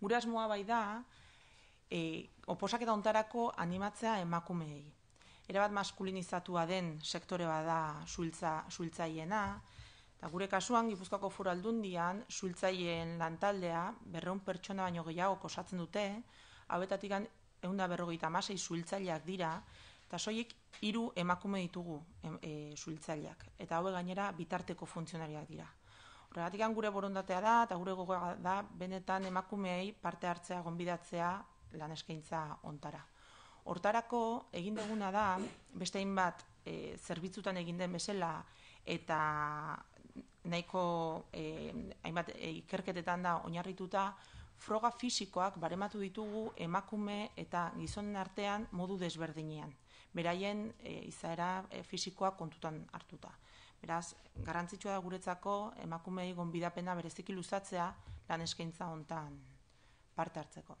Gure asmoa bai da, e, oposak eta ontarako animatzea emakumeei. Erabat maskulinizatua den sektore bada suiltza, suiltzaiena, eta gure kasuan, Gipuzkoako foru aldundian, suiltzaien lantaldea, berreun pertsona baino gehiago kosatzen dute, hauetatik gan, eunda berrogeita masei suiltzaileak dira, eta soik hiru emakume ditugu em, e, eta hau gainera bitarteko funtzionariak dira. Horregatik gure borondatea da, eta gure gogoa da, benetan emakumeei parte hartzea gonbidatzea lan eskaintza ontara. Hortarako, egin duguna da, beste inbat, e, zerbitzutan egin den bezala, eta nahiko e, hainbat e, ikerketetan da oinarrituta, froga fisikoak barematu ditugu emakume eta gizonen artean modu desberdinean. Beraien e, izaera e, fisikoak kontutan hartuta. Beraz, garrantzitsua da guretzako emakumei gonbidapena bereziki luzatzea lan eskaintza hontan parte hartzeko.